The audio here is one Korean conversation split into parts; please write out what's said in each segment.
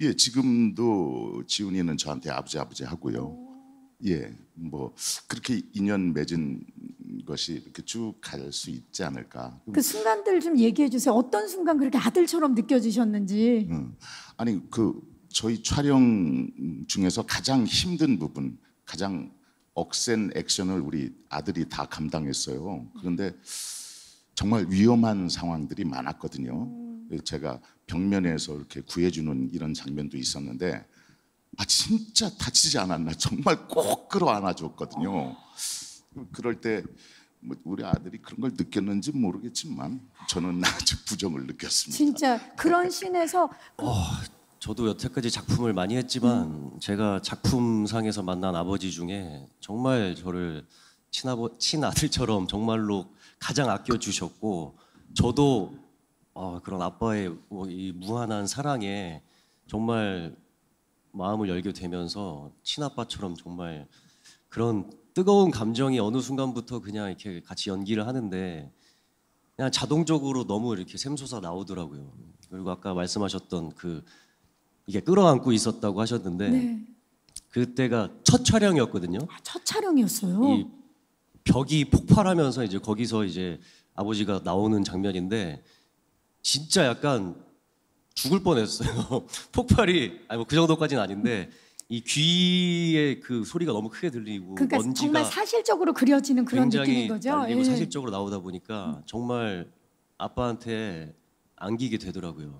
예, 지금도 지훈이는 저한테 아버지 아버지 하고요. 예, 뭐 그렇게 인연 맺은 것이 이렇게 쭉갈 수 있지 않을까. 그 순간들 좀 얘기해 주세요. 어떤 순간 그렇게 아들처럼 느껴지셨는지. 음, 아니 그 저희 촬영 중에서 가장 힘든 부분, 가장 억센 액션을 우리 아들이 다 감당했어요. 그런데 정말 위험한 상황들이 많았거든요. 제가 벽면에서 이렇게 구해주는 이런 장면도 있었는데 아 진짜 다치지 않았나 정말 꼭 끌어 안아줬거든요. 그럴 때 뭐 우리 아들이 그런 걸 느꼈는지 모르겠지만 저는 아주 부정을 느꼈습니다. 진짜 그런 신에서 네. 그 어, 저도 여태까지 작품을 많이 했지만 음. 제가 작품상에서 만난 아버지 중에 정말 저를 친아버 친아들처럼 정말로 가장 아껴 주셨고 저도 어, 그런 아빠의 뭐 이 무한한 사랑에 정말 마음을 열게 되면서 친아빠처럼 정말 그런 뜨거운 감정이 어느 순간부터 그냥 이렇게 같이 연기를 하는데 그냥 자동적으로 너무 이렇게 샘솟아 나오더라고요. 그리고 아까 말씀하셨던 그 이게 끌어안고 있었다고 하셨는데 네. 그때가 첫 촬영이었거든요. 아, 첫 촬영이었어요. 벽이 폭발하면서 이제 거기서 이제 아버지가 나오는 장면인데 진짜 약간 죽을 뻔했어요. 폭발이 아니 뭐 그 정도까지는 아닌데 이귀에그 소리가 너무 크게 들리고 그러니까 먼지가 정말 사실적으로 그려지는 그런 느낌인 거죠. 날리고 예. 사실적으로 나오다 보니까 음. 정말 아빠한테 안기게 되더라고요.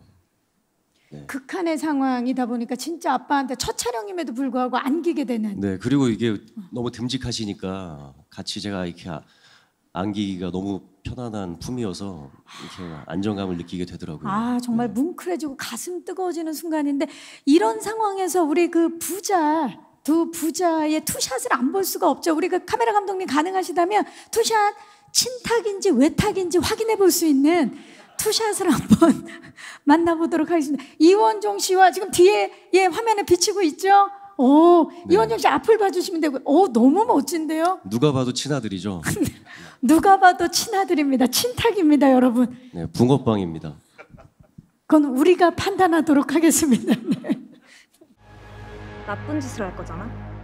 네. 극한의 상황이다 보니까 진짜 아빠한테 첫 촬영임에도 불구하고 안기게 되는. 네, 그리고 이게 어. 너무 듬직하시니까 같이 제가 이렇게 안기기가 너무 편안한 품이어서 이렇게 안정감을 느끼게 되더라고요. 아 정말 뭉클해지고 가슴 뜨거워지는 순간인데 이런 상황에서 우리 그 부자 두 부자의 투샷을 안 볼 수가 없죠. 우리 그 카메라 감독님 가능하시다면 투샷 친탁인지 외탁인지 확인해 볼 수 있는 투샷을 한번 만나보도록 하겠습니다. 이원종 씨와 지금 뒤에 예 화면에 비치고 있죠. 오, 어, 네. 이원영 씨 앞을 봐주시면 되고, 오, 어, 너무 멋진데요? 누가 봐도 친아들이죠. 누가 봐도 친아들입니다. 친탁입니다, 여러분. 네, 붕어빵입니다. 그건 우리가 판단하도록 하겠습니다. 네. 나쁜 짓을 할 거잖아.